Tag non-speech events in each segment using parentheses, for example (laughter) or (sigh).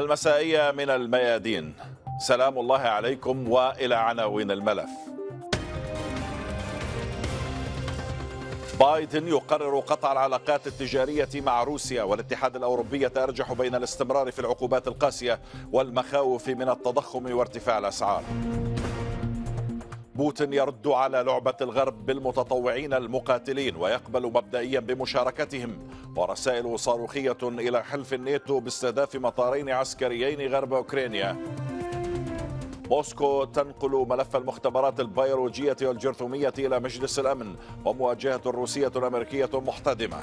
المسائية من الميادين سلام الله عليكم وإلى عناوين الملف بايدن يقرر قطع العلاقات التجارية مع روسيا والاتحاد الأوروبي يتأرجح بين الاستمرار في العقوبات القاسية والمخاوف من التضخم وارتفاع الأسعار بوتين يرد على لعبة الغرب بالمتطوعين المقاتلين ويقبل مبدئيا بمشاركتهم ورسائل صاروخية إلى حلف الناتو باستهداف مطارين عسكريين غرب أوكرانيا موسكو تنقل ملف المختبرات البيولوجية والجرثومية إلى مجلس الأمن ومواجهة روسية أمريكية محتدمة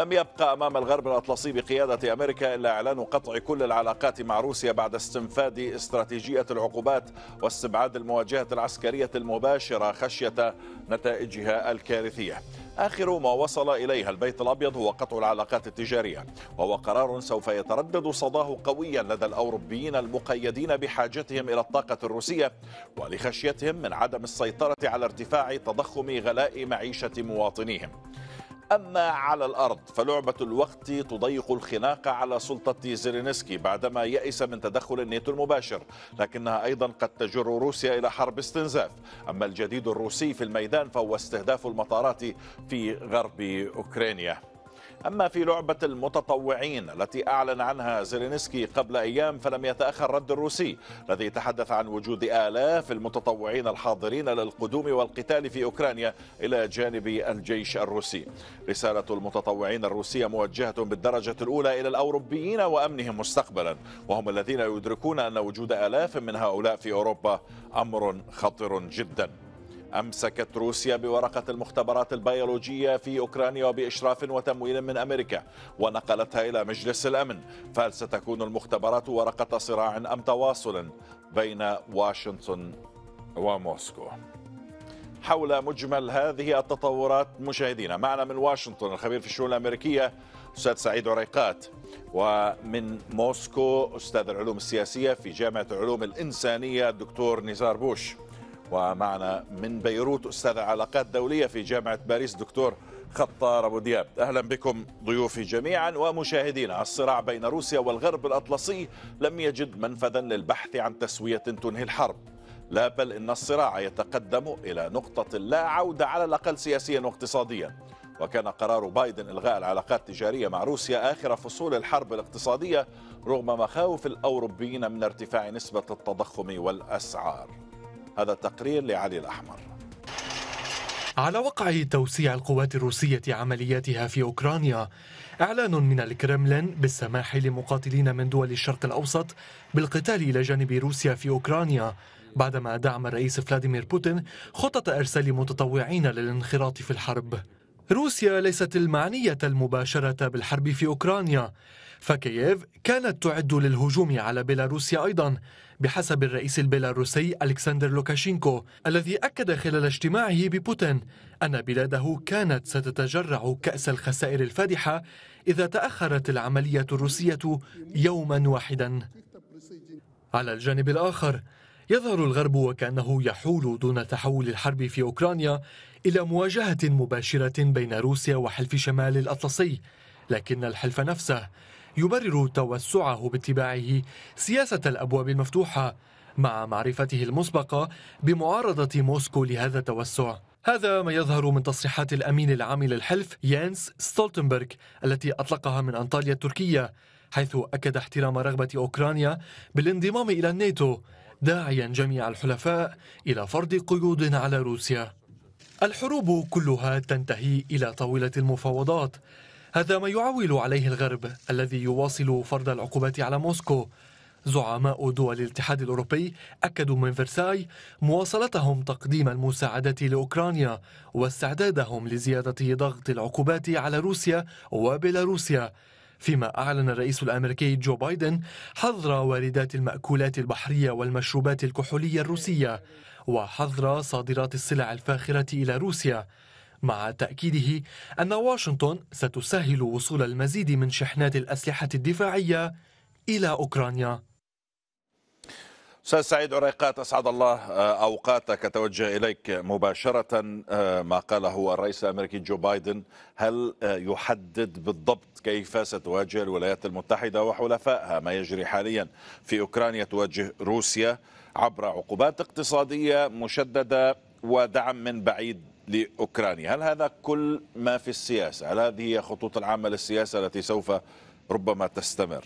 لم يبقى أمام الغرب الأطلسي بقيادة أمريكا إلا إعلان قطع كل العلاقات مع روسيا بعد استنفاذ استراتيجية العقوبات واستبعاد المواجهة العسكرية المباشرة خشية نتائجها الكارثية آخر ما وصل إليها البيت الأبيض هو قطع العلاقات التجارية وهو قرار سوف يتردد صداه قويا لدى الأوروبيين المقيدين بحاجتهم إلى الطاقة الروسية ولخشيتهم من عدم السيطرة على ارتفاع تضخم غلاء معيشة مواطنيهم أما على الأرض فلعبة الوقت تضيق الخناق على سلطة زيلينسكي بعدما يئس من تدخل الناتو المباشر لكنها أيضا قد تجر روسيا إلى حرب استنزاف أما الجديد الروسي في الميدان فهو استهداف المطارات في غرب أوكرانيا أما في لعبة المتطوعين التي أعلن عنها زيلينسكي قبل أيام فلم يتأخر رد الروسي الذي تحدث عن وجود آلاف المتطوعين الحاضرين للقدوم والقتال في أوكرانيا إلى جانب الجيش الروسي رسالة المتطوعين الروسية موجهة بالدرجة الأولى إلى الأوروبيين وأمنهم مستقبلا وهم الذين يدركون أن وجود آلاف من هؤلاء في أوروبا أمر خطر جدا أمسكت روسيا بورقة المختبرات البيولوجية في أوكرانيا وبإشراف وتمويل من أمريكا ونقلتها إلى مجلس الأمن فهل ستكون المختبرات ورقة صراع أم تواصل بين واشنطن وموسكو حول مجمل هذه التطورات مشاهدينا معنا من واشنطن الخبير في الشؤون الأمريكية أستاذ سعيد عريقات ومن موسكو أستاذ العلوم السياسية في جامعة العلوم الإنسانية الدكتور نزار بوش ومعنا من بيروت أستاذ علاقات دولية في جامعة باريس دكتور خطار أبو دياب أهلا بكم ضيوفي جميعا ومشاهدينا الصراع بين روسيا والغرب الأطلسي لم يجد منفذا للبحث عن تسوية تنهي الحرب لا بل إن الصراع يتقدم إلى نقطة لا عودة على الأقل سياسيا واقتصاديا وكان قرار بايدن إلغاء العلاقات التجارية مع روسيا آخر فصول الحرب الاقتصادية رغم مخاوف الأوروبيين من ارتفاع نسبة التضخم والأسعار هذا التقرير لعلي الأحمر على وقع توسيع القوات الروسية عملياتها في أوكرانيا إعلان من الكرملين بالسماح لمقاتلين من دول الشرق الأوسط بالقتال إلى جانب روسيا في أوكرانيا بعدما دعم الرئيس فلاديمير بوتين خطة إرسال متطوعين للانخراط في الحرب روسيا ليست المعنية المباشرة بالحرب في أوكرانيا فكييف كانت تعد للهجوم على بيلاروسيا أيضا بحسب الرئيس البيلاروسي ألكسندر لوكاشينكو الذي أكد خلال اجتماعه ببوتين أن بلاده كانت ستتجرع كأس الخسائر الفادحة إذا تأخرت العملية الروسية يوما واحدا على الجانب الآخر يظهر الغرب وكأنه يحول دون تحول الحرب في أوكرانيا إلى مواجهة مباشرة بين روسيا وحلف شمال الأطلسي لكن الحلف نفسه يبرر توسعه باتباعه سياسة الأبواب المفتوحة مع معرفته المسبقة بمعارضة موسكو لهذا التوسع هذا ما يظهر من تصريحات الأمين العام للحلف يانس ستولتنبرغ التي أطلقها من أنطاليا التركية حيث أكد احترام رغبة أوكرانيا بالانضمام إلى الناتو داعيا جميع الحلفاء إلى فرض قيود على روسيا الحروب كلها تنتهي إلى طاولة المفاوضات هذا ما يعول عليه الغرب الذي يواصل فرض العقوبات على موسكو زعماء دول الاتحاد الأوروبي أكدوا من فرساي مواصلتهم تقديم المساعدات لأوكرانيا واستعدادهم لزيادة ضغط العقوبات على روسيا وبيلاروسيا فيما أعلن الرئيس الأمريكي جو بايدن حظر واردات المأكولات البحرية والمشروبات الكحولية الروسية وحظر صادرات السلع الفاخرة إلى روسيا مع تأكيده أن واشنطن ستسهل وصول المزيد من شحنات الأسلحة الدفاعية إلى أوكرانيا أستاذ سعيد عريقات أسعد الله آه، أوقاتك أتوجه إليك مباشرة آه، ما قاله الرئيس الأمريكي جو بايدن هل آه، يحدد بالضبط كيف ستواجه الولايات المتحدة وحلفائها ما يجري حاليا في أوكرانيا تواجه روسيا عبر عقوبات اقتصادية مشددة ودعم من بعيد لأوكرانيا هل هذا كل ما في السياسة هل هذه هي خطوط العامة للسياسة التي سوف ربما تستمر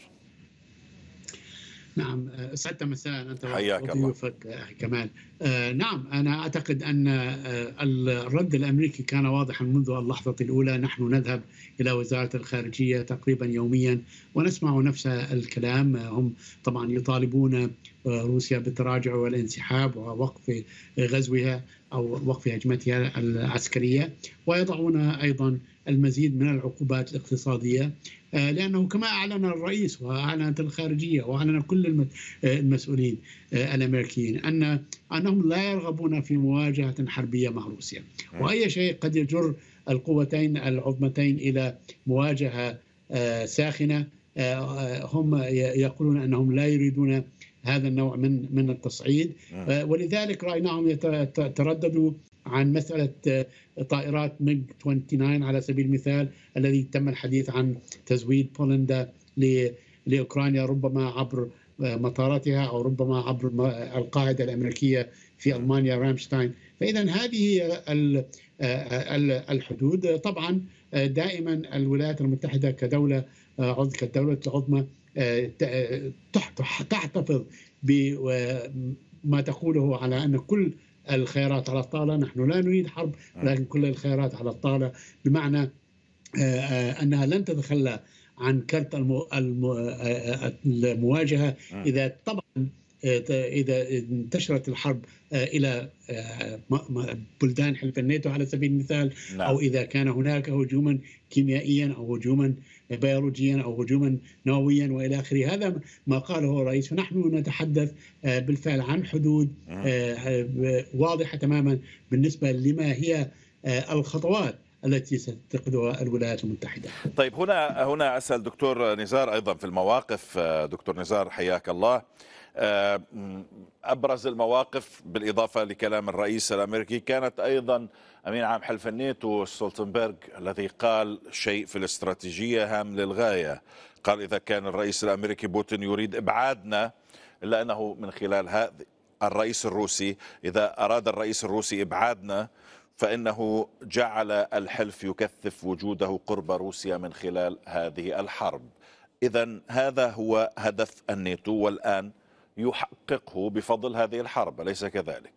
نعم سعدت مساء انت الله آه، كمال آه، نعم انا اعتقد ان آه، الرد الامريكي كان واضحا منذ اللحظه الاولى نحن نذهب الى وزاره الخارجيه تقريبا يوميا ونسمع نفس الكلام هم طبعا يطالبون روسيا بالتراجع والانسحاب ووقف غزوها أو وقف هجمتها العسكرية ويضعون أيضا المزيد من العقوبات الاقتصادية آه، لأنه كما أعلن الرئيس وأعلنت الخارجية وأعلن كل آه، المسؤولين آه، الأمريكيين أن أنهم لا يرغبون في مواجهة حربية مع روسيا وأي شيء قد يجر القوتين العظمتين إلى مواجهة ساخنة هم يقولون أنهم لا يريدون هذا النوع من من التصعيد نعم. آه، ولذلك رايناهم يترددوا عن مساله آه، طائرات ميج 29 على سبيل المثال الذي تم الحديث عن تزويد بولندا لاوكرانيا ربما عبر آه، مطاراتها او ربما عبر القاعده الامريكيه في نعم. المانيا رامشتاين فاذا هذه الحدود طبعا دائما الولايات المتحده كدوله عضو كالدوله العظمى تحتفظ بما تقوله على أن كل الخيارات على الطاولة نحن لا نريد حرب لكن كل الخيارات على الطاولة بمعنى آه، أنها لن تتخلى عن كرت آه، المواجهة آه. إذا طبعا إذا انتشرت الحرب آه، إلى آه، بلدان حلف الناتو على سبيل المثال نعم. أو إذا كان هناك هجوما كيميائيا أو هجوما بيولوجيا أو هجوما نوويا وإلى آخره هذا ما قاله الرئيس فنحن نتحدث آه، بالفعل عن حدود واضحة تماما بالنسبة لما هي الخطوات التي ستتخذها الولايات المتحده. طيب هنا هنا اسال دكتور نزار ايضا في المواقف دكتور نزار حياك الله. آه، ابرز المواقف بالاضافه لكلام الرئيس الامريكي كانت ايضا امين عام حلف الناتو ستولتنبرغ الذي قال شيء في الاستراتيجيه هام للغايه قال اذا كان الرئيس الامريكي بوتين يريد ابعادنا الا انه من خلال هذا الرئيس الروسي اذا اراد الرئيس الروسي ابعادنا فانه جعل الحلف يكثف وجوده قرب روسيا من خلال هذه الحرب اذا هذا هو هدف الناتو والان يحققه بفضل هذه الحرب أليس كذلك؟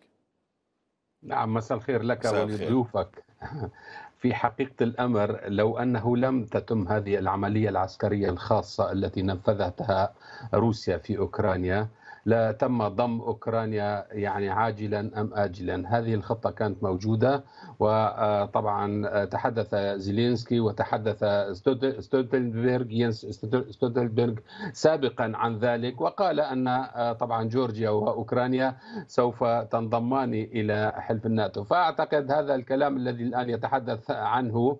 نعم مساء الخير لك ولضيوفك (laughs) في حقيقة الأمر لو أنه لم تتم هذه العملية العسكرية الخاصة التي نفذتها روسيا في أوكرانيا لا تم ضم اوكرانيا يعني عاجلا ام اجلا هذه الخطه كانت موجوده وطبعا تحدث زيلينسكي وتحدث ستولتنبرغ ستولتنبرغ سابقا عن ذلك وقال ان طبعا جورجيا واوكرانيا سوف تنضمان الى حلف الناتو فاعتقد هذا الكلام الذي الان يتحدث عنه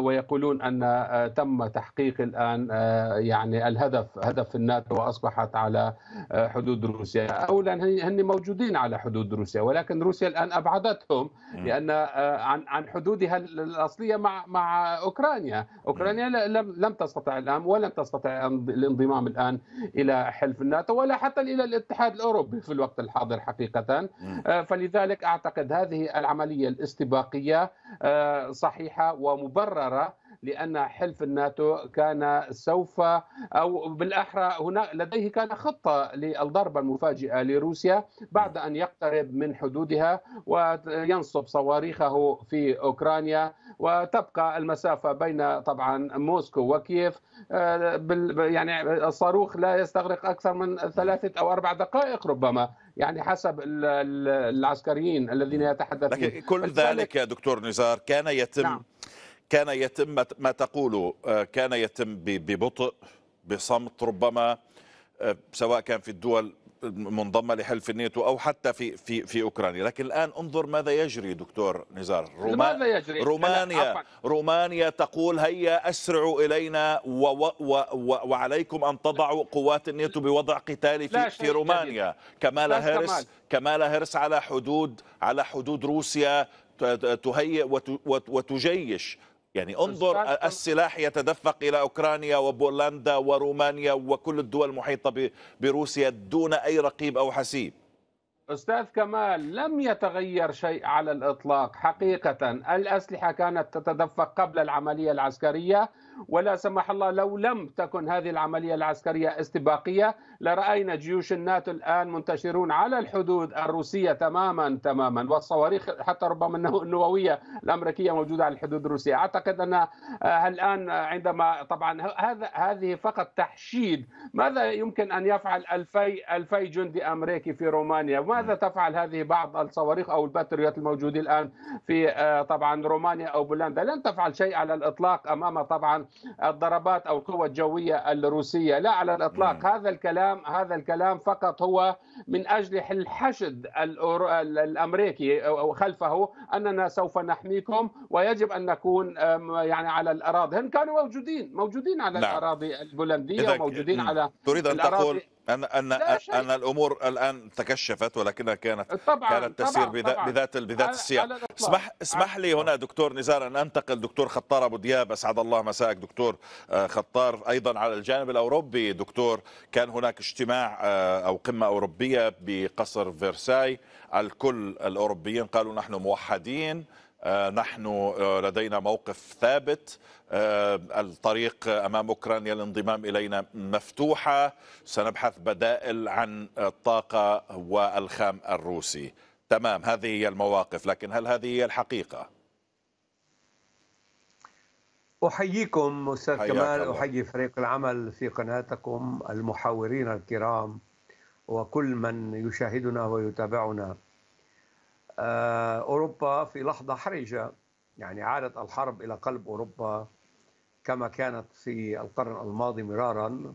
ويقولون ان تم تحقيق الان يعني الهدف هدف الناتو واصبحت على حدود حدود روسيا أولا هن موجودين على حدود روسيا ولكن روسيا الآن أبعدتهم لأن آه، عن عن حدودها الأصلية مع مع أوكرانيا أوكرانيا لم لم تستطع الآن ولم تستطع الانضمام الآن إلى حلف الناتو ولا حتى إلى الاتحاد الأوروبي في الوقت الحاضر حقيقة آه، فلذلك أعتقد هذه العملية الاستباقية آه، صحيحة ومبررة لأن حلف الناتو كان سوف أو بالأحرى هنا لديه كان خطة للضربة المفاجئة لروسيا بعد أن يقترب من حدودها وينصب صواريخه في أوكرانيا وتبقى المسافة بين طبعا موسكو وكييف آه، يعني الصاروخ لا يستغرق أكثر من ثلاثة أو أربع دقائق ربما يعني حسب العسكريين الذين يتحدثون لكن كل ذلك يا دكتور نزار كان يتم نعم. كان يتم ما تقوله آه، كان يتم ببطء بصمت ربما آه، سواء كان في الدول منضمة لحلف النيتو أو حتى في في في أوكرانيا لكن الآن انظر ماذا يجري دكتور نزار روما... ماذا يجري؟ رومانيا رومانيا تقول هيا أسرعوا إلينا و... و... و... وعليكم أن تضعوا قوات النيتو بوضع قتالي في, في رومانيا كمالا هيرس كمالا هيرس على حدود على حدود روسيا تهيئ وتجيش يعني انظر السلاح يتدفق إلى أوكرانيا وبولندا ورومانيا وكل الدول المحيطة بروسيا دون أي رقيب أو حسيب أستاذ كمال لم يتغير شيء على الإطلاق حقيقة الأسلحة كانت تتدفق قبل العملية العسكرية ولا سمح الله لو لم تكن هذه العملية العسكرية استباقية لرأينا جيوش الناتو الآن منتشرون على الحدود الروسية تماما تماما والصواريخ حتى ربما النووية الأمريكية موجودة على الحدود الروسية أعتقد أن آه، الآن عندما طبعا هذا هذه فقط تحشيد ماذا يمكن أن يفعل ألفي ألفي جندي أمريكي في رومانيا ماذا تفعل هذه بعض الصواريخ أو الباتريوت الموجودة الآن في آه، طبعا رومانيا أو بولندا لن تفعل شيء على الإطلاق أمام طبعا الضربات او القوى الجويه الروسيه لا على الاطلاق هذا الكلام هذا الكلام فقط هو من اجل الحشد الامريكي خلفه اننا سوف نحميكم ويجب ان نكون يعني على الاراضي هم كانوا موجودين موجودين على نعم. الاراضي البولنديه وموجودين على تريد ان تقول أن أن أن الأمور الآن تكشفت ولكنها كانت طبعا كانت تسير طبعاً بذات بذات السياق اسمح اسمح لي هنا دكتور نزار أن أنتقل دكتور خطار أبو دياب أسعد الله مساءك دكتور آه، خطار أيضا على الجانب الأوروبي دكتور كان هناك اجتماع آه، أو قمة أوروبية بقصر فرساي الكل الأوروبيين قالوا نحن موحدين آه، نحن آه، لدينا موقف ثابت آه، الطريق امام اوكرانيا للانضمام الينا مفتوحه سنبحث بدائل عن الطاقه والخام الروسي تمام هذه هي المواقف لكن هل هذه هي الحقيقه احييكم استاذ كمال احيي فريق العمل في قناتكم المحاورين الكرام وكل من يشاهدنا ويتابعنا آه، أوروبا في لحظة حرجة يعني عادت الحرب إلى قلب أوروبا كما كانت في القرن الماضي مرارا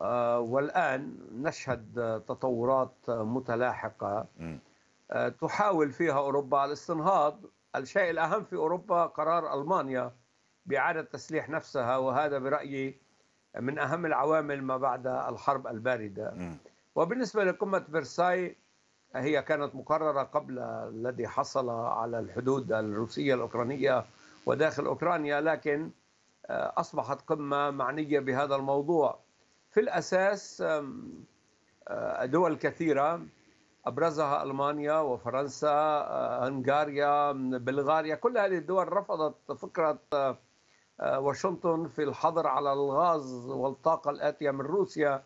آه، والآن نشهد تطورات متلاحقة آه، تحاول فيها أوروبا الاستنهاض الشيء الأهم في أوروبا قرار ألمانيا بإعادة تسليح نفسها وهذا برأيي من أهم العوامل ما بعد الحرب الباردة وبالنسبة لقمة فرساي هي كانت مقررة قبل الذي حصل على الحدود الروسية الأوكرانية وداخل أوكرانيا لكن آه، أصبحت قمة معنية بهذا الموضوع في الأساس آه، دول كثيرة أبرزها ألمانيا وفرنسا آه، هنغاريا بلغاريا كل هذه الدول رفضت فكرة واشنطن في الحظر على الغاز والطاقة الآتية من روسيا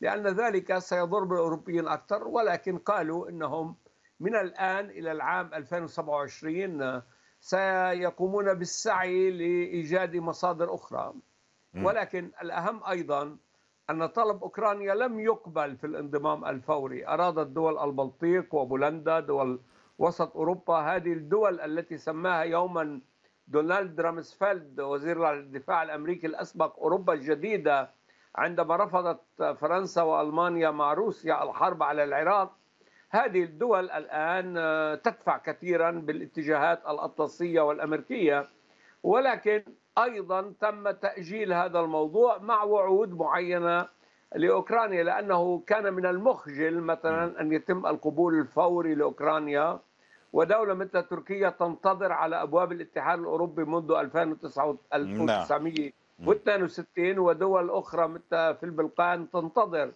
لأن ذلك سيضر بالأوروبيين أكثر ولكن قالوا أنهم من الآن إلى العام 2027 سيقومون بالسعي لإيجاد مصادر أخرى ولكن الأهم أيضا أن طلب أوكرانيا لم يقبل في الانضمام الفوري أرادت دول البلطيق وبولندا دول وسط أوروبا هذه الدول التي سماها يوما دونالد رامسفيلد وزير الدفاع الأمريكي الأسبق أوروبا الجديدة عندما رفضت فرنسا والمانيا مع روسيا الحرب على العراق هذه الدول الان آه، تدفع كثيرا بالاتجاهات الاطلسيه والامريكيه ولكن ايضا تم تاجيل هذا الموضوع مع وعود معينه لاوكرانيا لانه كان من المخجل مثلا ان يتم القبول الفوري لاوكرانيا ودوله مثل تركيا تنتظر على ابواب الاتحاد الاوروبي منذ 2009 1900 62 ودول أخرى مثل في البلقان تنتظر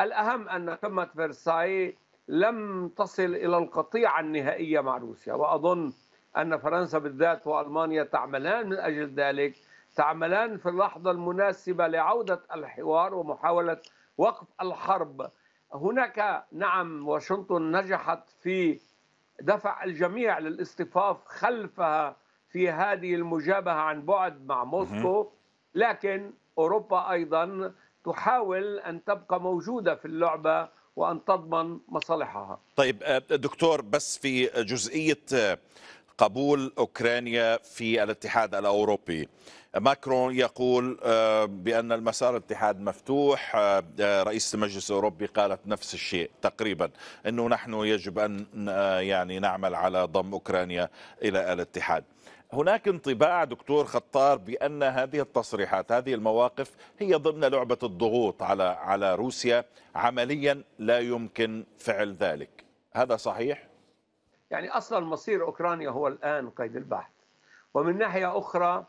الأهم أن قمة فرساي لم تصل إلى القطيعة النهائية مع روسيا وأظن أن فرنسا بالذات وألمانيا تعملان من أجل ذلك تعملان في اللحظة المناسبة لعودة الحوار ومحاولة وقف الحرب هناك نعم واشنطن نجحت في دفع الجميع للاصطفاف خلفها في هذه المجابهة عن بعد مع موسكو لكن أوروبا أيضا تحاول أن تبقى موجودة في اللعبة وأن تضمن مصالحها طيب آه، دكتور بس في جزئية آه، قبول أوكرانيا في الاتحاد الأوروبي ماكرون يقول آه، بأن المسار الاتحاد مفتوح رئيس المجلس الأوروبي قالت نفس الشيء تقريبا أنه نحن يجب أن يعني نعمل على ضم أوكرانيا إلى الاتحاد هناك انطباع دكتور خطار بأن هذه التصريحات هذه المواقف هي ضمن لعبة الضغوط على على روسيا عمليا لا يمكن فعل ذلك هذا صحيح؟ يعني أصلا مصير أوكرانيا هو الآن قيد البحث ومن ناحية أخرى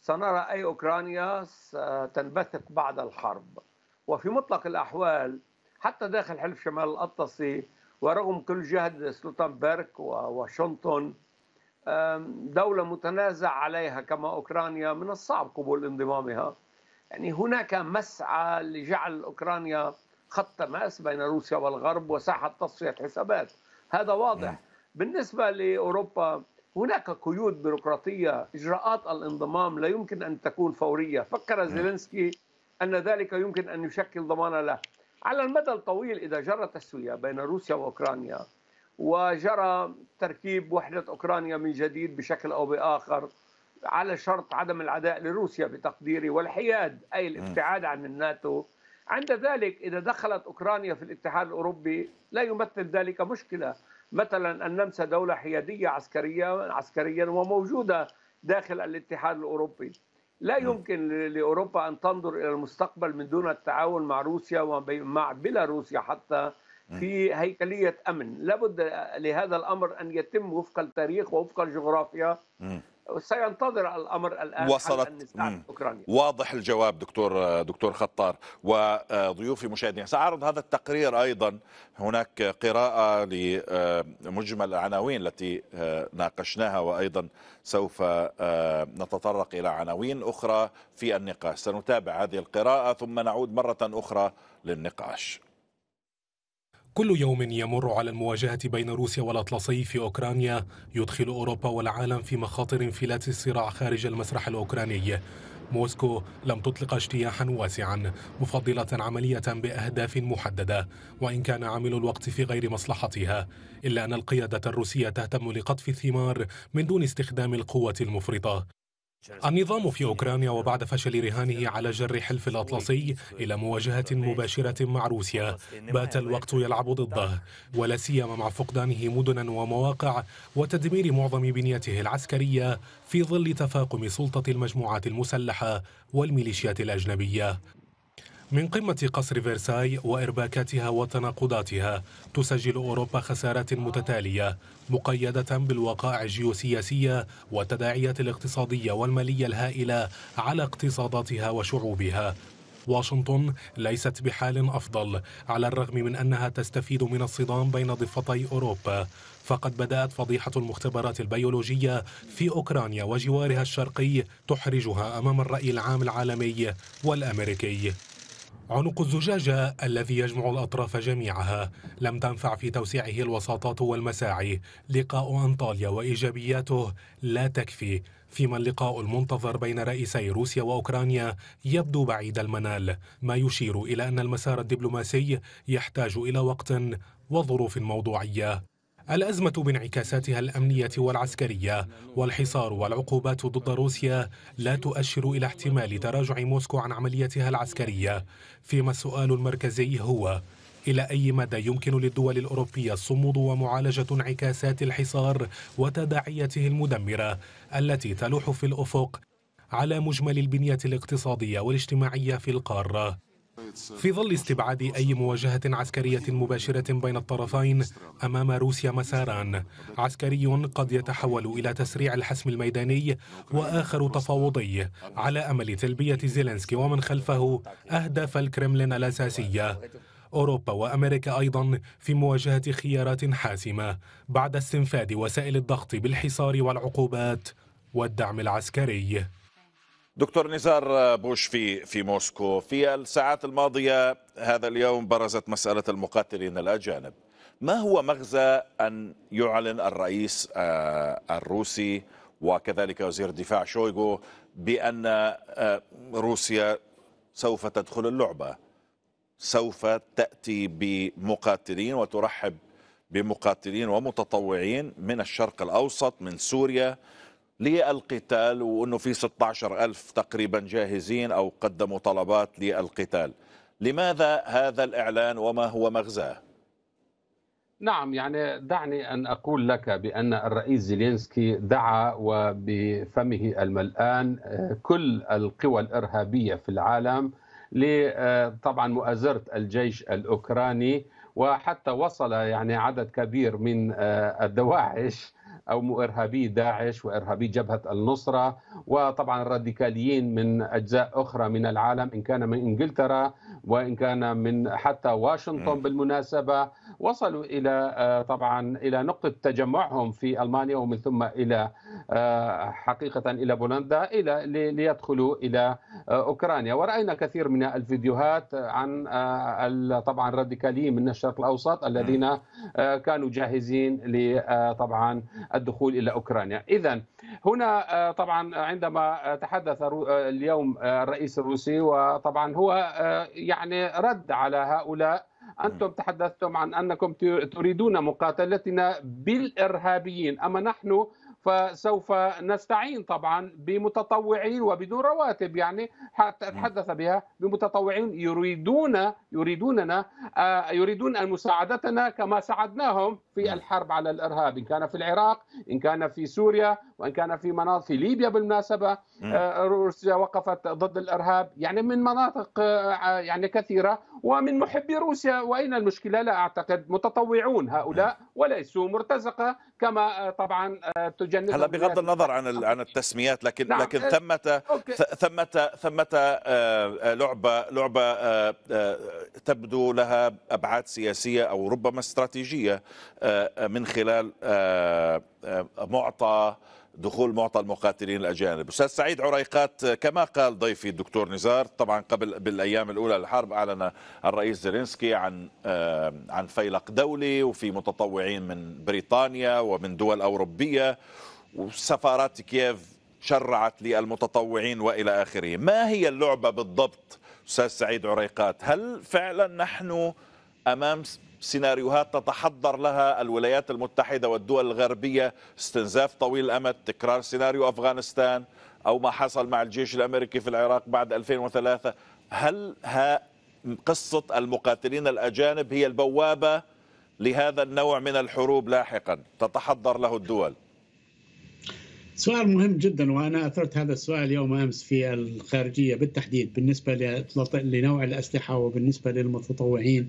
سنرى أي أوكرانيا ستنبثق بعد الحرب وفي مطلق الأحوال حتى داخل حلف شمال الأطلسي ورغم كل جهد سلوتنبرغ وواشنطن دولة متنازع عليها كما أوكرانيا من الصعب قبول انضمامها يعني هناك مسعى لجعل أوكرانيا خط مأس بين روسيا والغرب وساحة تصفية حسابات هذا واضح نعم. بالنسبة لأوروبا هناك قيود بيروقراطية إجراءات الانضمام لا يمكن أن تكون فورية فكر نعم. زيلينسكي أن ذلك يمكن أن يشكل ضمانة له على المدى الطويل إذا جرت تسوية بين روسيا وأوكرانيا وجرى تركيب وحدة أوكرانيا من جديد بشكل أو بآخر على شرط عدم العداء لروسيا بتقديري والحياد أي الابتعاد عن الناتو عند ذلك إذا دخلت أوكرانيا في الاتحاد الأوروبي لا يمثل ذلك مشكلة مثلا النمسا دولة حيادية عسكرية عسكريا وموجودة داخل الاتحاد الأوروبي لا يمكن لأوروبا أن تنظر إلى المستقبل من دون التعاون مع روسيا ومع بيلاروسيا حتى في هيكليه امن لابد لهذا الامر ان يتم وفق التاريخ ووفق الجغرافيا سينتظر الامر الان وصلت اوكرانيا واضح الجواب دكتور دكتور خطار وضيوفي مشاهدين ساعرض هذا التقرير ايضا هناك قراءه لمجمل العناوين التي ناقشناها وايضا سوف نتطرق الى عناوين اخرى في النقاش سنتابع هذه القراءه ثم نعود مره اخرى للنقاش كل يوم يمر على المواجهة بين روسيا والأطلسي في أوكرانيا يدخل أوروبا والعالم في مخاطر انفلات الصراع خارج المسرح الأوكراني موسكو لم تطلق اجتياحا واسعا مفضلة عملية بأهداف محددة وإن كان عامل الوقت في غير مصلحتها إلا أن القيادة الروسية تهتم لقطف الثمار من دون استخدام القوة المفرطة النظام في أوكرانيا وبعد فشل رهانه على جر حلف الأطلسي إلى مواجهة مباشرة مع روسيا بات الوقت يلعب ضده ولا سيما مع فقدانه مدنا ومواقع وتدمير معظم بنيته العسكرية في ظل تفاقم سلطة المجموعات المسلحة والميليشيات الأجنبية من قمة قصر فرساي وإرباكاتها وتناقضاتها تسجل أوروبا خسارات متتالية مقيدة بالوقائع الجيوسياسية والتداعيات الاقتصادية والمالية الهائلة على اقتصاداتها وشعوبها واشنطن ليست بحال أفضل على الرغم من أنها تستفيد من الصدام بين ضفتي أوروبا فقد بدأت فضيحة المختبرات البيولوجية في أوكرانيا وجوارها الشرقي تحرجها أمام الرأي العام العالمي والأمريكي عنق الزجاجة الذي يجمع الأطراف جميعها لم تنفع في توسيعه الوساطات والمساعي لقاء أنطاليا وإيجابياته لا تكفي فيما اللقاء المنتظر بين رئيسي روسيا وأوكرانيا يبدو بعيد المنال ما يشير إلى أن المسار الدبلوماسي يحتاج إلى وقت وظروف موضوعية الأزمة بانعكاساتها الأمنية والعسكرية والحصار والعقوبات ضد روسيا لا تؤشر إلى احتمال تراجع موسكو عن عملياتها العسكرية فيما السؤال المركزي هو إلى أي مدى يمكن للدول الأوروبية الصمود ومعالجة انعكاسات الحصار وتداعياته المدمرة التي تلوح في الأفق على مجمل البنية الاقتصادية والاجتماعية في القارة في ظل استبعاد أي مواجهة عسكرية مباشرة بين الطرفين أمام روسيا مساران عسكري قد يتحول إلى تسريع الحسم الميداني وآخر تفاوضي على أمل تلبية زيلنسكي ومن خلفه أهداف الكرملين الأساسية أوروبا وأمريكا أيضا في مواجهة خيارات حاسمة بعد استنفاد وسائل الضغط بالحصار والعقوبات والدعم العسكري دكتور نزار بوش في في موسكو في الساعات الماضيه هذا اليوم برزت مساله المقاتلين الاجانب ما هو مغزى ان يعلن الرئيس آه، الروسي وكذلك وزير الدفاع شويغو بان آه، روسيا سوف تدخل اللعبه سوف تاتي بمقاتلين وترحب بمقاتلين ومتطوعين من الشرق الاوسط من سوريا للقتال وأنه في 16 ألف تقريبا جاهزين أو قدموا طلبات للقتال لماذا هذا الإعلان وما هو مغزاه؟ نعم يعني دعني أن أقول لك بأن الرئيس زيلينسكي دعا وبفمه الملآن آه، كل القوى الإرهابية في العالم لطبعا آه، مؤازرة الجيش الأوكراني وحتى وصل يعني عدد كبير من آه، الدواعش او ارهابي داعش وارهابي جبهه النصره وطبعا الراديكاليين من اجزاء اخرى من العالم ان كان من انجلترا وان كان من حتى واشنطن بالمناسبه وصلوا الى آه، طبعا الى نقطه تجمعهم في المانيا ومن ثم الى آه، حقيقه الى بولندا الى ليدخلوا الى آه، اوكرانيا وراينا كثير من الفيديوهات عن طبعا الراديكاليين من الشرق الاوسط الذين نعم. كانوا جاهزين طبعا الدخول الى اوكرانيا اذا هنا طبعا عندما تحدث اليوم الرئيس الروسي وطبعا هو يعني رد على هؤلاء أنتم تحدثتم عن أنكم تريدون مقاتلتنا بالإرهابيين أما نحن فسوف نستعين طبعا بمتطوعين وبدون رواتب يعني اتحدث بها بمتطوعين يريدون يريدوننا آه، يريدون ان مساعدتنا كما ساعدناهم في الحرب على الارهاب ان كان في العراق ان كان في سوريا وان كان في مناطق في ليبيا بالمناسبه آه، روسيا وقفت ضد الارهاب يعني من مناطق آه، يعني كثيره ومن محبي روسيا واين المشكله لا اعتقد متطوعون هؤلاء وليسوا مرتزقه كما آه، طبعا تجنب هلا بغض النظر عن عن التسميات لكن نعم. لكن إيه، ثمه ثمه ثمه لعبه لعبه تبدو لها ابعاد سياسيه او ربما استراتيجيه من خلال معطى دخول معطى المقاتلين الأجانب أستاذ سعيد عريقات كما قال ضيفي الدكتور نزار طبعا قبل بالأيام الأولى للحرب أعلن الرئيس زيلينسكي عن آه، عن فيلق دولي وفي متطوعين من بريطانيا ومن دول أوروبية وسفارات كييف شرعت للمتطوعين والى اخره، ما هي اللعبه بالضبط استاذ سعيد عريقات؟ هل فعلا نحن امام سيناريوهات تتحضر لها الولايات المتحدة والدول الغربية استنزاف طويل الأمد تكرار سيناريو أفغانستان أو ما حصل مع الجيش الأمريكي في العراق بعد 2003 هل ها قصة المقاتلين الأجانب هي البوابة لهذا النوع من الحروب لاحقا تتحضر له الدول سؤال مهم جدا وانا اثرت هذا السؤال يوم امس في الخارجيه بالتحديد بالنسبه لنوع الاسلحه وبالنسبه للمتطوعين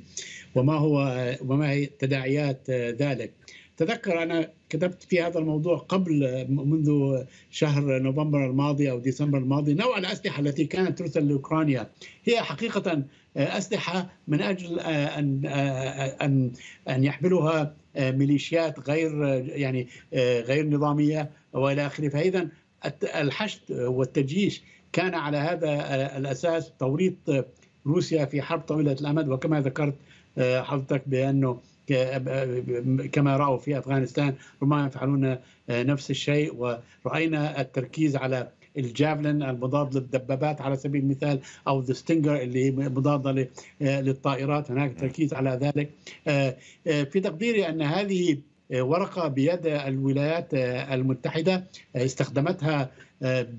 وما هو وما هي تداعيات ذلك. تذكر انا كتبت في هذا الموضوع قبل منذ شهر نوفمبر الماضي او ديسمبر الماضي نوع الاسلحه التي كانت ترسل لاوكرانيا هي حقيقه اسلحه من اجل ان ان ان يحملها آه، ميليشيات غير آه، يعني آه، غير نظاميه والى اخره فاذا الحشد والتجيش كان على هذا الاساس توريط روسيا في حرب طويله الامد وكما ذكرت حضرتك بانه كما راوا في افغانستان ربما يفعلون نفس الشيء وراينا التركيز على الجافلن المضاد للدبابات على سبيل المثال او الستنجر اللي مضاده آه، للطائرات هناك نعم. تركيز على ذلك آه، آه، في تقديري ان هذه ورقه بيد الولايات المتحده استخدمتها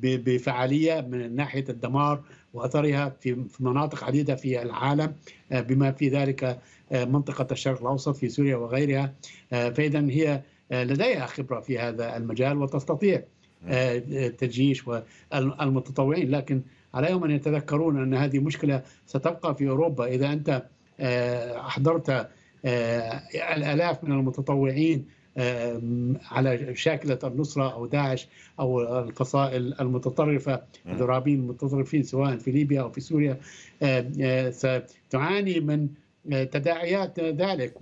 بفعاليه من ناحيه الدمار واثرها في مناطق عديده في العالم بما في ذلك منطقه الشرق الاوسط في سوريا وغيرها فاذا هي لديها خبره في هذا المجال وتستطيع آه، التجيش والمتطوعين لكن عليهم أن يتذكرون أن هذه مشكلة ستبقى في أوروبا إذا أنت آه، أحضرت آه، الآلاف من المتطوعين على شاكلة النصرة أو داعش أو الفصائل المتطرفة الإرهابيين المتطرفين سواء في ليبيا أو في سوريا ستعاني من تداعيات ذلك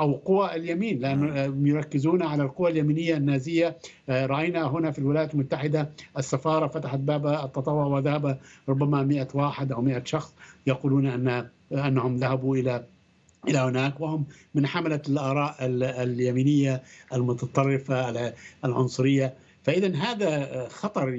او قوى اليمين لانهم يركزون على القوى اليمينيه النازيه آه، راينا هنا في الولايات المتحده السفاره فتحت باب التطوع وذهب ربما 100 واحد او 100 شخص يقولون ان انهم ذهبوا الى الى هناك وهم من حمله الاراء اليمينيه المتطرفه العنصريه فإذا هذا خطر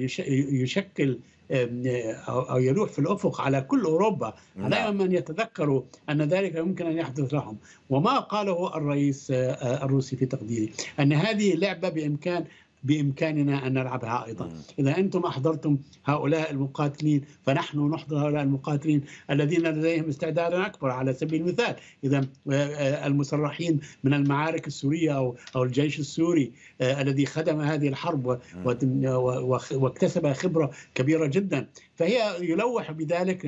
يشكل آه، أو يلوح في الأفق على كل أوروبا نعم. على من يتذكروا أن ذلك يمكن أن يحدث لهم وما قاله الرئيس آه، آه، الروسي في تقديري أن هذه لعبة بإمكان بإمكاننا أن نلعبها أيضا إذا أنتم أحضرتم هؤلاء المقاتلين فنحن نحضر هؤلاء المقاتلين الذين لديهم استعداد أكبر على سبيل المثال إذا آه، آه، المسرحين من المعارك السورية أو أو الجيش السوري آه، الذي خدم هذه الحرب واكتسب خبرة كبيرة جدا فهي يلوح بذلك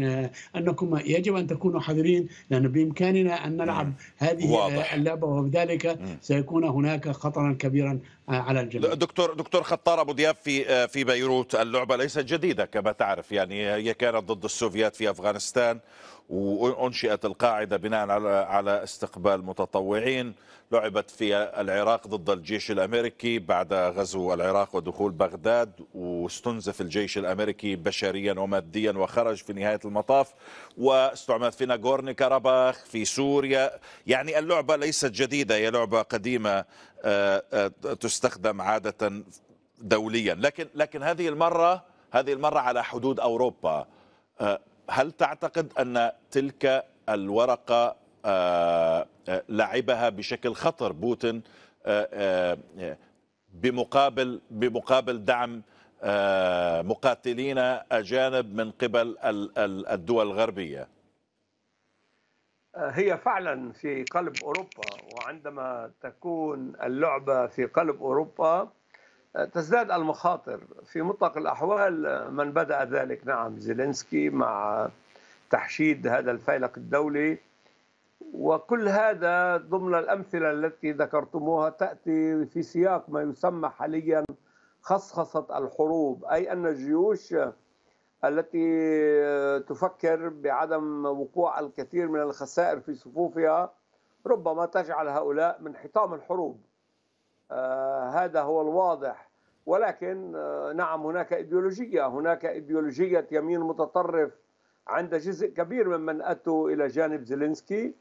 أنكم يجب أن تكونوا حذرين لأن بإمكاننا أن نلعب هذه اللعبة وبذلك سيكون هناك خطرا كبيرا آه، على الجميع دكتور دكتور خطار ابو دياب في آه، في بيروت اللعبه ليست جديده كما تعرف يعني هي كانت ضد السوفيات في افغانستان وانشئت القاعده بناء على على استقبال متطوعين لعبت في العراق ضد الجيش الامريكي بعد غزو العراق ودخول بغداد واستنزف الجيش الامريكي بشريا وماديا وخرج في نهايه المطاف واستعملت في ناغورني كرباخ في سوريا يعني اللعبه ليست جديده هي لعبه قديمه آه، آه، تستخدم عاده دوليا لكن لكن هذه المره هذه المره على حدود اوروبا آه، هل تعتقد أن تلك الورقة آه، آه، لعبها بشكل خطر بوتين آه، بمقابل بمقابل دعم مقاتلين أجانب من قبل الدول الغربية هي فعلا في قلب أوروبا وعندما تكون اللعبة في قلب أوروبا تزداد المخاطر في مطلق الأحوال من بدأ ذلك نعم زيلينسكي مع تحشيد هذا الفيلق الدولي وكل هذا ضمن الأمثلة التي ذكرتموها تأتي في سياق ما يسمى حاليا خصخصة الحروب أي أن الجيوش التي تفكر بعدم وقوع الكثير من الخسائر في صفوفها ربما تجعل هؤلاء من حطام الحروب آه، هذا هو الواضح ولكن آه، نعم هناك ايديولوجيه هناك ايديولوجيه يمين متطرف عند جزء كبير ممن اتوا الى جانب زيلينسكي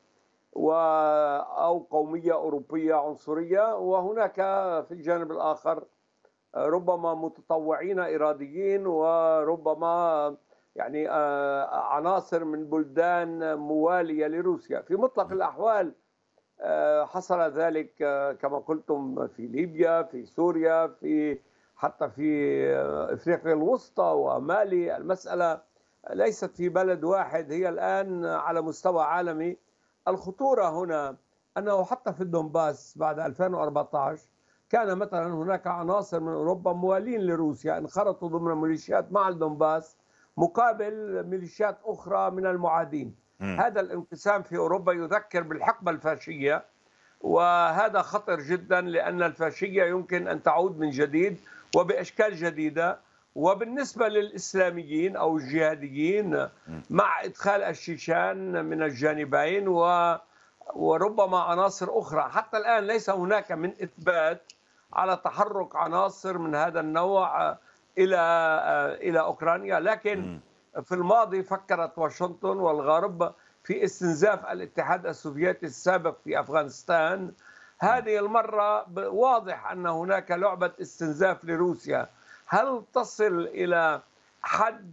و او قوميه اوروبيه عنصريه وهناك في الجانب الاخر آه، ربما متطوعين اراديين وربما يعني عناصر من بلدان مواليه لروسيا في مطلق الاحوال آه، حصل ذلك آه، كما قلتم في ليبيا في سوريا في حتى في آه، افريقيا الوسطى ومالي المساله ليست في بلد واحد هي الان على مستوى عالمي الخطوره هنا انه حتى في الدنباس بعد 2014 كان مثلا هناك عناصر من اوروبا موالين لروسيا انخرطوا ضمن ميليشيات مع الدنباس مقابل ميليشيات اخرى من المعادين هذا الانقسام في أوروبا يذكر بالحقبة الفاشية وهذا خطر جدا لأن الفاشية يمكن أن تعود من جديد وبأشكال جديدة وبالنسبة للإسلاميين أو الجهاديين مع إدخال الشيشان من الجانبين و وربما عناصر أخرى حتى الآن ليس هناك من إثبات على تحرك عناصر من هذا النوع إلى إلى أوكرانيا لكن في الماضي فكرت واشنطن والغرب في استنزاف الاتحاد السوفيتي السابق في افغانستان هذه المره واضح ان هناك لعبه استنزاف لروسيا هل تصل الى حد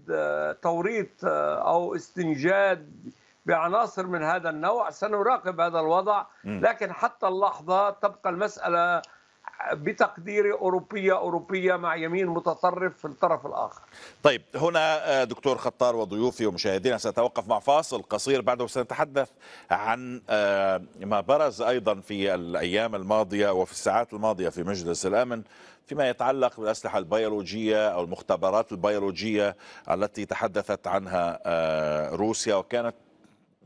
توريط او استنجاد بعناصر من هذا النوع سنراقب هذا الوضع لكن حتى اللحظه تبقى المساله بتقديري أوروبية أوروبية مع يمين متطرف في الطرف الآخر طيب هنا آه، دكتور خطار وضيوفي ومشاهدينا سنتوقف مع فاصل قصير بعده سنتحدث عن آه، ما برز أيضا في الأيام الماضية وفي الساعات الماضية في مجلس الأمن فيما يتعلق بالأسلحة البيولوجية أو المختبرات البيولوجية التي تحدثت عنها آه، روسيا وكانت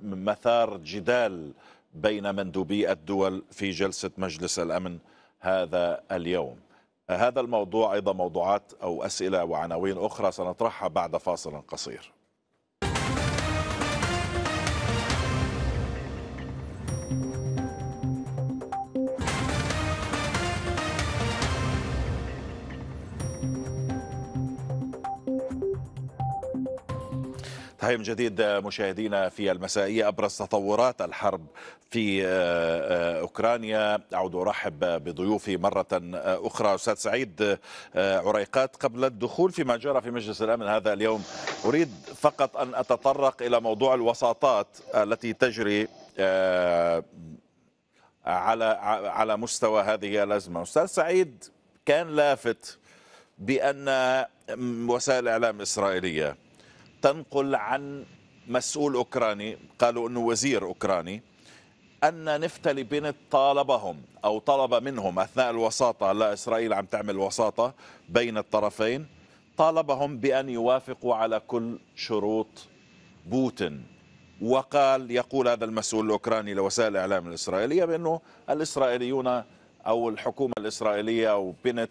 مثار جدال بين مندوبي الدول في جلسة مجلس الأمن هذا اليوم هذا الموضوع أيضا موضوعات أو أسئلة وعناوين أخرى سنطرحها بعد فاصل قصير تحية من جديد آه، مشاهدينا في المسائية أبرز تطورات الحرب في آه، آه، أوكرانيا أعود أرحب بضيوفي مرة أخرى أستاذ سعيد عريقات قبل الدخول فيما جرى في مجلس الأمن هذا اليوم أريد فقط أن أتطرق إلى موضوع الوساطات التي تجري على على مستوى هذه الأزمة أستاذ سعيد كان لافت بأن وسائل الإعلام الإسرائيلية تنقل عن مسؤول أوكراني قالوا أنه وزير أوكراني أن نفتلي بنت طالبهم أو طلب منهم أثناء الوساطة لا إسرائيل عم تعمل وساطة بين الطرفين طالبهم بأن يوافقوا على كل شروط بوتين وقال يقول هذا المسؤول الأوكراني لوسائل الإعلام الإسرائيلية بأنه الإسرائيليون أو الحكومة الإسرائيلية وبنت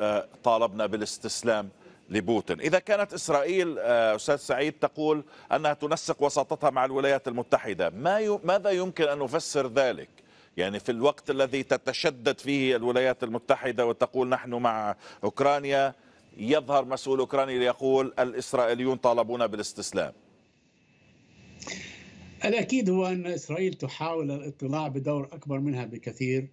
آه، طالبنا بالاستسلام لبوتين إذا كانت إسرائيل آه، أستاذ سعيد تقول أنها تنسق وساطتها مع الولايات المتحدة ما ماذا يمكن أن نفسر ذلك؟ يعني في الوقت الذي تتشدد فيه الولايات المتحدة وتقول نحن مع أوكرانيا يظهر مسؤول أوكراني ليقول الإسرائيليون طالبونا بالاستسلام الأكيد هو أن إسرائيل تحاول الاطلاع بدور أكبر منها بكثير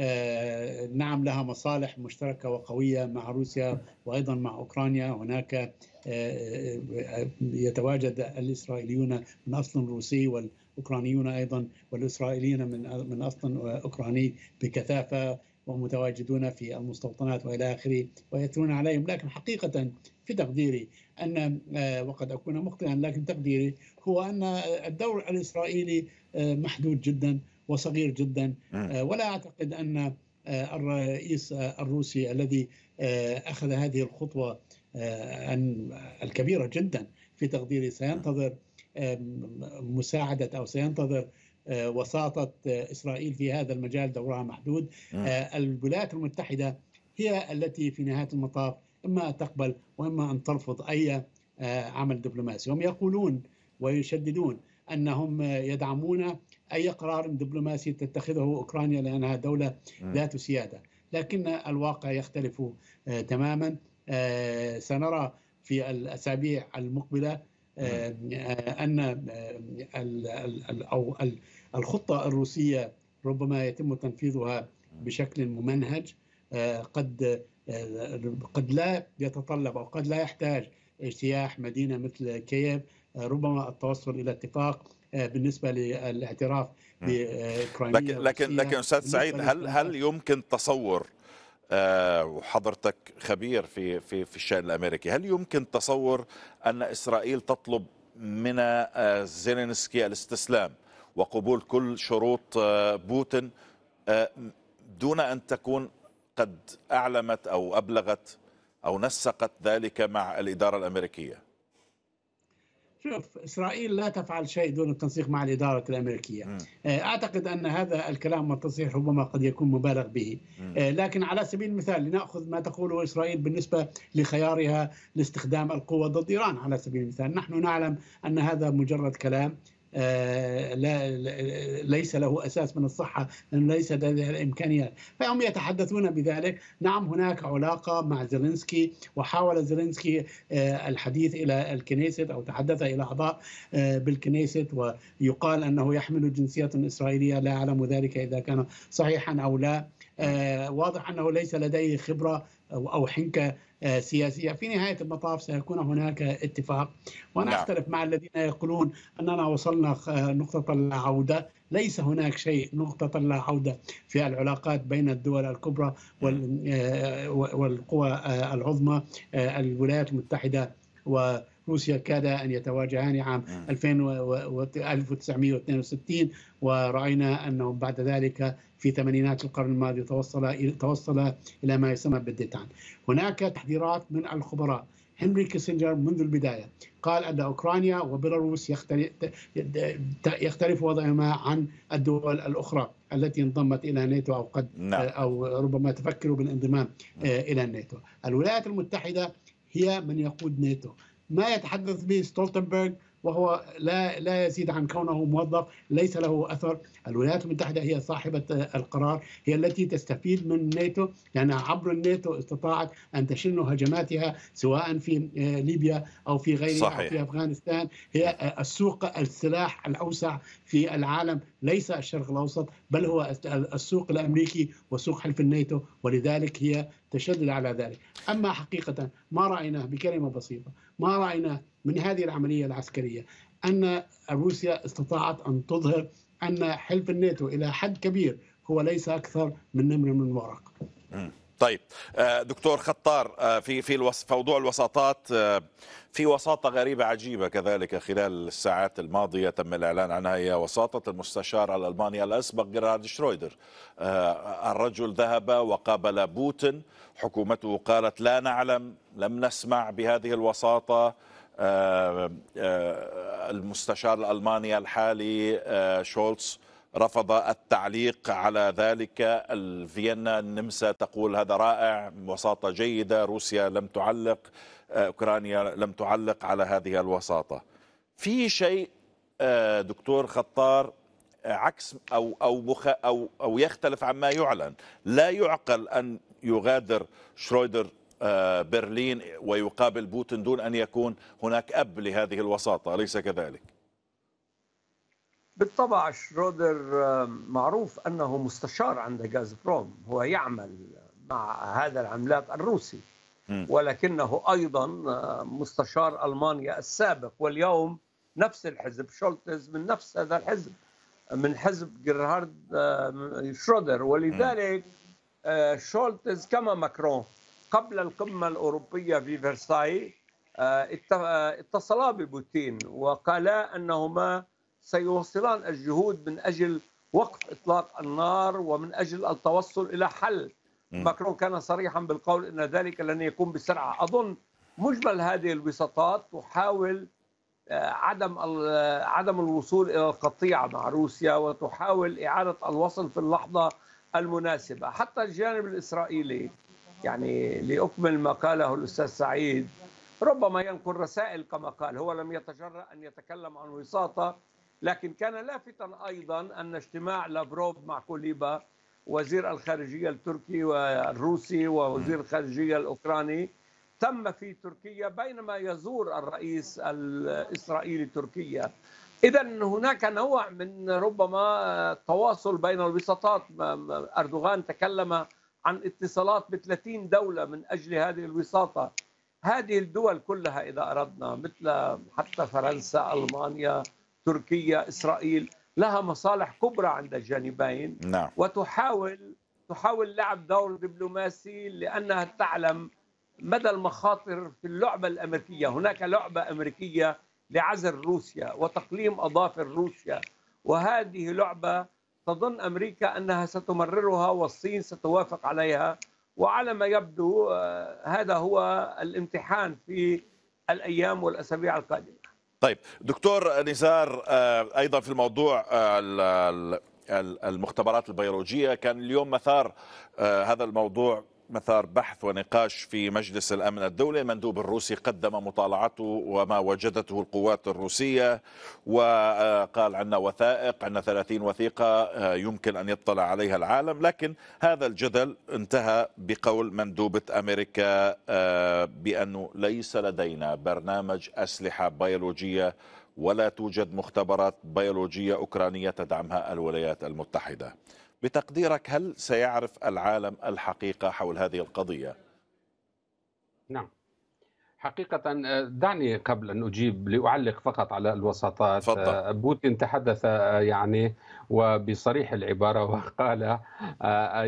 آه، نعم لها مصالح مشتركة وقوية مع روسيا وأيضا مع أوكرانيا هناك آه، آه، يتواجد الإسرائيليون من أصل روسي والأوكرانيون أيضا والإسرائيليين من من أصل أوكراني بكثافة ومتواجدون في المستوطنات والى اخره ويثرون عليهم لكن حقيقه في تقديري ان وقد اكون مخطئا لكن تقديري هو ان الدور الاسرائيلي محدود جدا وصغير جدا آه، ولا اعتقد ان آه، الرئيس الروسي الذي آه، اخذ هذه الخطوه الكبيره جدا في تقديري سينتظر مساعده او سينتظر وساطه اسرائيل في هذا المجال دورها محدود الولايات المتحده هي التي في نهايه المطاف اما تقبل واما ان ترفض اي عمل دبلوماسي هم يقولون ويشددون انهم يدعمون أي قرار دبلوماسي تتخذه أوكرانيا لأنها دولة ذات سيادة لكن الواقع يختلف آه، تماما آه، سنرى في الأسابيع المقبلة آه، أن أو الخطة الروسية ربما يتم تنفيذها بشكل ممنهج قد قد لا يتطلب او قد لا يحتاج اجتياح مدينه مثل كييف ربما التوصل الى اتفاق آه، بالنسبه للاعتراف باوكرانيا لكن لكن لكن استاذ سعيد هل هل يمكن تصور آه، وحضرتك خبير في في في الشان الامريكي هل يمكن تصور ان اسرائيل تطلب من آه، زيلينسكي الاستسلام وقبول كل شروط بوتين دون ان تكون قد اعلمت او ابلغت او نسقت ذلك مع الاداره الامريكيه شوف اسرائيل لا تفعل شيء دون التنسيق مع الاداره الامريكيه م. آه، اعتقد ان هذا الكلام والتصريح ربما قد يكون مبالغ به م. آه، لكن على سبيل المثال لناخذ ما تقوله اسرائيل بالنسبه لخيارها لاستخدام القوه ضد ايران على سبيل المثال نحن نعلم ان هذا مجرد كلام آه، لا ليس له اساس من الصحه لانه ليس لديه الامكانيات، فهم يتحدثون بذلك، نعم هناك علاقه مع زيلينسكي وحاول زيلينسكي آه، الحديث الى الكنيست او تحدث الى اعضاء آه، بالكنيست ويقال انه يحمل جنسيه اسرائيليه، لا اعلم ذلك اذا كان صحيحا او لا، واضح انه ليس لديه خبره او حنكه آه، سياسيه في نهايه المطاف سيكون هناك اتفاق وانا نعم. اختلف مع الذين يقولون اننا وصلنا نقطه العوده ليس هناك شيء نقطة لا عودة في العلاقات بين الدول الكبرى نعم. آه، والقوى آه، العظمى الولايات المتحدة وروسيا كادا أن يتواجهان عام 1962 نعم. ورأينا أنه بعد ذلك في ثمانينات القرن الماضي توصل توصل الى ما يسمى بالديتان. هناك تحذيرات من الخبراء هنري كيسنجر منذ البدايه قال ان اوكرانيا وبيلاروس يختلف وضعهما عن الدول الاخرى التي انضمت الى ناتو او قد نعم. او ربما تفكر بالانضمام نعم. آه، الى الناتو. الولايات المتحده هي من يقود ناتو. ما يتحدث به ستولتنبرغ وهو لا لا يزيد عن كونه موظف ليس له اثر، الولايات المتحده هي صاحبه آه، القرار، هي التي تستفيد من ناتو لانها يعني عبر الناتو استطاعت ان تشن هجماتها سواء في آه، ليبيا او في غيرها صحيح. أو في افغانستان، هي آه، السوق السلاح الاوسع في العالم ليس الشرق الاوسط بل هو السوق الامريكي وسوق حلف الناتو ولذلك هي تشدد على ذلك، اما حقيقه ما رايناه بكلمه بسيطه، ما رايناه من هذه العملية العسكرية أن روسيا استطاعت أن تظهر أن حلف الناتو إلى حد كبير هو ليس أكثر من نمر من ورق طيب آه، دكتور خطار آه، في في موضوع الوساطات آه، في وساطه غريبه عجيبه كذلك خلال الساعات الماضيه تم الاعلان عنها هي وساطه المستشار الالماني الاسبق جيرارد شرويدر الرجل ذهب وقابل بوتين حكومته قالت لا نعلم لم نسمع بهذه الوساطه آه، آه، المستشار الألماني الحالي آه، شولتز رفض التعليق على ذلك الفيينا النمسا تقول هذا رائع وساطة جيدة روسيا لم تعلق أوكرانيا لم تعلق على هذه الوساطة في شيء دكتور خطار عكس أو أو مخ أو أو يختلف عما يعلن لا يعقل أن يغادر شرويدر آه، برلين ويقابل بوتين دون أن يكون هناك أب لهذه الوساطة أليس كذلك؟ بالطبع شرودر آه، معروف أنه مستشار عند غاز بروم هو يعمل مع هذا العملاق الروسي ولكنه أيضا آه، مستشار ألمانيا السابق واليوم نفس الحزب شولتز من نفس هذا الحزب من حزب جيرهارد شرودر ولذلك شولتز كما ماكرون قبل القمة الأوروبية في فرساي آه، آه، اتصلا ببوتين وقالا أنهما سيواصلان الجهود من أجل وقف إطلاق النار ومن أجل التوصل إلى حل ماكرون كان صريحا بالقول أن ذلك لن يكون بسرعة أظن مجمل هذه الوساطات تحاول آه، عدم عدم الوصول الى القطيعه مع روسيا وتحاول اعاده الوصل في اللحظه المناسبه حتى الجانب الاسرائيلي يعني لأكمل ما قاله الأستاذ سعيد ربما ينقل رسائل كما قال هو لم يتجرأ أن يتكلم عن وساطة لكن كان لافتا أيضا أن اجتماع لافروف مع كوليبا وزير الخارجية التركي والروسي ووزير الخارجية الأوكراني تم في تركيا بينما يزور الرئيس الإسرائيلي تركيا إذا هناك نوع من ربما تواصل بين الوساطات أردوغان تكلم عن اتصالات ب 30 دوله من اجل هذه الوساطه هذه الدول كلها اذا اردنا مثل حتى فرنسا المانيا تركيا اسرائيل لها مصالح كبرى عند الجانبين نعم. وتحاول تحاول لعب دور دبلوماسي لانها تعلم مدى المخاطر في اللعبه الامريكيه، هناك لعبه امريكيه لعزل روسيا وتقليم اظافر روسيا وهذه لعبه تظن امريكا انها ستمررها والصين ستوافق عليها وعلى ما يبدو آه، هذا هو الامتحان في الايام والاسابيع القادمه. طيب دكتور نزار آه، ايضا في الموضوع آه، المختبرات البيولوجيه كان اليوم مثار هذا الموضوع مثار بحث ونقاش في مجلس الامن الدولي، المندوب الروسي قدم مطالعته وما وجدته القوات الروسيه وقال عندنا وثائق، عندنا 30 وثيقه آه، يمكن ان يطلع عليها العالم، لكن هذا الجدل انتهى بقول مندوبه امريكا آه، بانه ليس لدينا برنامج اسلحه بيولوجيه ولا توجد مختبرات بيولوجيه اوكرانيه تدعمها الولايات المتحده. بتقديرك هل سيعرف العالم الحقيقة حول هذه القضية؟ نعم حقيقة آه، دعني قبل أن أجيب لأعلق فقط على الوساطات آه، فضل. بوتين تحدث آه، يعني وبصريح العبارة (laughs) وقال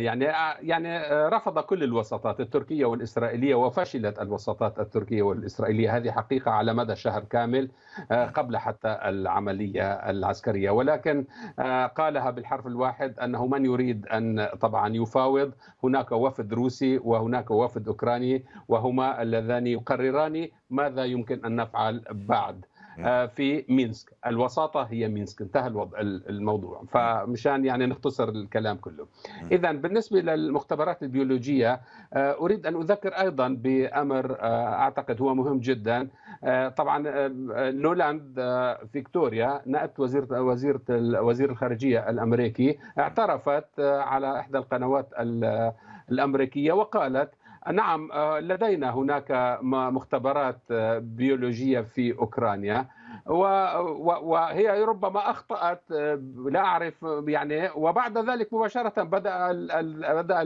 يعني يعني رفض كل الوساطات التركية والإسرائيلية وفشلت الوساطات التركية والإسرائيلية هذه حقيقة على مدى شهر كامل قبل حتى العملية العسكرية ولكن قالها بالحرف الواحد أنه من يريد أن طبعا يفاوض هناك وفد روسي وهناك وفد أوكراني وهما اللذان يقرران الاوكراني ماذا يمكن ان نفعل بعد نعم. آه، في مينسك الوساطة هي مينسك انتهى الوضع الموضوع فمشان يعني نختصر الكلام كله نعم. إذا بالنسبة للمختبرات البيولوجية آه، أريد أن أذكر أيضا بأمر آه، أعتقد هو مهم جدا طبعا نولاند فيكتوريا نائبة وزيرة وزيرة وزير الخارجية الأمريكي اعترفت على إحدى القنوات الأمريكية وقالت نعم آه، لدينا هناك مختبرات آه، بيولوجيه في اوكرانيا وهي ربما اخطات آه، لا اعرف يعني وبعد ذلك مباشره بدا بدا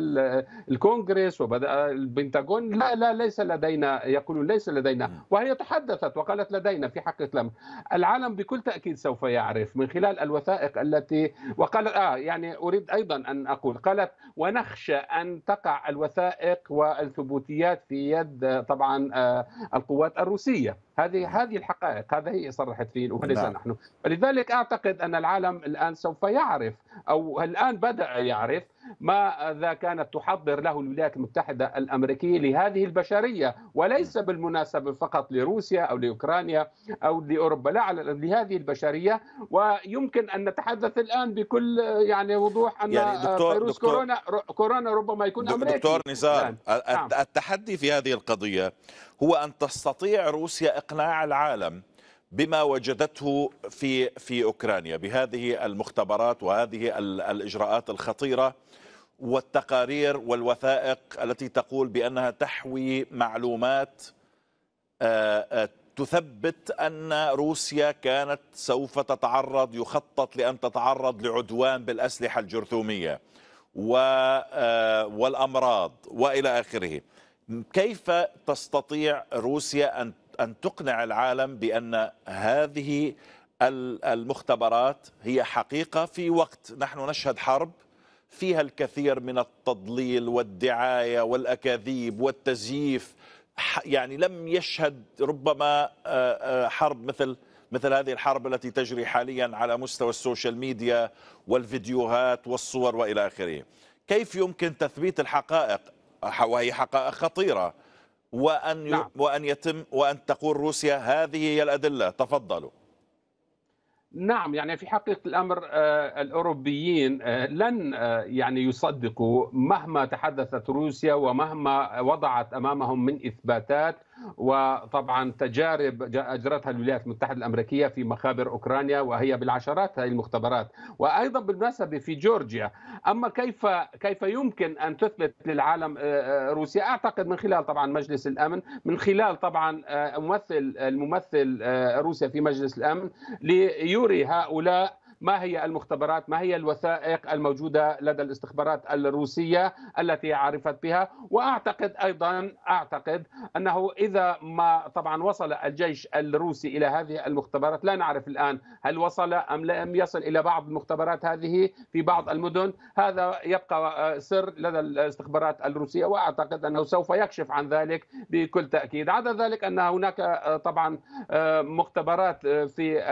الكونغرس وبدا البنتاغون لا لا ليس لدينا يقولون ليس لدينا نعم. وهي تحدثت وقالت لدينا في حق اسلام العالم بكل تاكيد سوف يعرف من خلال الوثائق التي وقال اه يعني اريد ايضا ان اقول قالت ونخشى ان تقع الوثائق والثبوتيات في يد طبعا آه، القوات الروسيه هذه نعم. هذه الحقائق هذا هي صرحت فيه وليس نعم. نحن ولذلك اعتقد ان العالم الان سوف يعرف او الان بدا يعرف ماذا كانت تحضر له الولايات المتحدة الأمريكية لهذه البشرية وليس نعم. بالمناسبة فقط لروسيا أو لأوكرانيا أو لأوروبا لا على لهذه البشرية ويمكن أن نتحدث الآن بكل يعني وضوح أن يعني دكتور فيروس دكتور كورونا كورونا ربما يكون أمريكي دكتور نزار نعم. التحدي في هذه القضية هو أن تستطيع روسيا إقناع العالم بما وجدته في في اوكرانيا بهذه المختبرات وهذه الاجراءات الخطيره والتقارير والوثائق التي تقول بانها تحوي معلومات آه، آه، تثبت ان روسيا كانت سوف تتعرض يخطط لان تتعرض لعدوان بالاسلحه الجرثوميه آه، والامراض والى اخره كيف تستطيع روسيا ان أن تقنع العالم بأن هذه المختبرات هي حقيقة في وقت نحن نشهد حرب فيها الكثير من التضليل والدعاية والأكاذيب والتزييف يعني لم يشهد ربما آه، آه، حرب مثل مثل هذه الحرب التي تجري حاليا على مستوى السوشيال ميديا والفيديوهات والصور والى اخره. كيف يمكن تثبيت الحقائق وهي حقائق خطيره وأن نعم. وأن يتم وأن تقول روسيا هذه هي الأدلة تفضلوا نعم يعني في حقيقة الأمر آه، الأوروبيين آه، لن آه، يعني يصدقوا مهما تحدثت روسيا ومهما وضعت أمامهم من إثباتات وطبعا تجارب اجرتها الولايات المتحده الامريكيه في مخابر اوكرانيا وهي بالعشرات هذه المختبرات وايضا بالمناسبه في جورجيا اما كيف كيف يمكن ان تثبت للعالم آه، آه، روسيا اعتقد من خلال طبعا مجلس الامن من خلال طبعا آه، ممثل الممثل روسيا في مجلس الامن ليري هؤلاء ما هي المختبرات ما هي الوثائق الموجودة لدى الاستخبارات الروسية التي عرفت بها وأعتقد أيضا أعتقد أنه إذا ما طبعا وصل الجيش الروسي إلى هذه المختبرات لا نعرف الآن هل وصل أم لم يصل إلى بعض المختبرات هذه في بعض المدن هذا يبقى سر لدى الاستخبارات الروسية وأعتقد أنه سوف يكشف عن ذلك بكل تأكيد عدا ذلك أن هناك طبعا آه، مختبرات آه، في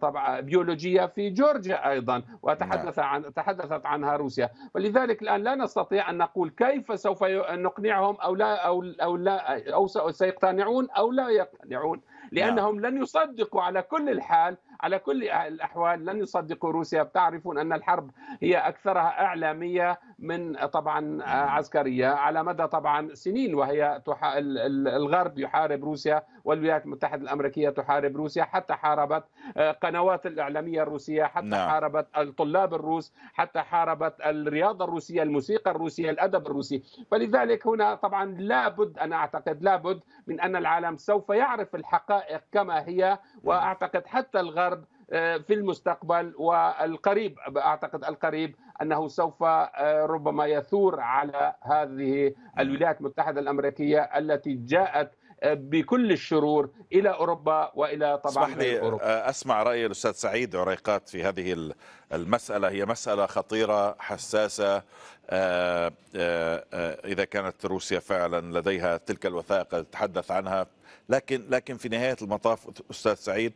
طبعا بيولوجية في جورجيا أيضا وتحدث نعم. عن تحدثت عنها روسيا ولذلك الآن لا نستطيع أن نقول كيف سوف نقنعهم أو لا أو أو لا أو سيقتنعون أو لا يقتنعون لأنهم لن يصدقوا على كل الحال على كل الأحوال لن يصدقوا روسيا تعرفون أن الحرب هي أكثرها إعلامية من طبعا عسكرية على مدى طبعا سنين وهي الغرب يحارب روسيا والولايات المتحدة الأمريكية تحارب روسيا حتى حاربت آه، قنوات الإعلامية الروسية حتى نعم. حاربت الطلاب الروس حتى حاربت الرياضة الروسية الموسيقى الروسية الأدب الروسي فلذلك هنا طبعا لابد أنا أعتقد لابد من أن العالم سوف يعرف الحقائق كما هي نعم. وأعتقد حتى الغرب آه، في المستقبل والقريب اعتقد القريب انه سوف آه، ربما يثور على هذه الولايات المتحده الامريكيه التي جاءت بكل الشرور الى اوروبا والى طبعا اسمح لي أوروبا. آه، اسمع راي الاستاذ سعيد عريقات في هذه المساله هي مساله خطيره حساسه آه، آه، اذا كانت روسيا فعلا لديها تلك الوثائق تتحدث عنها لكن لكن في نهايه المطاف استاذ سعيد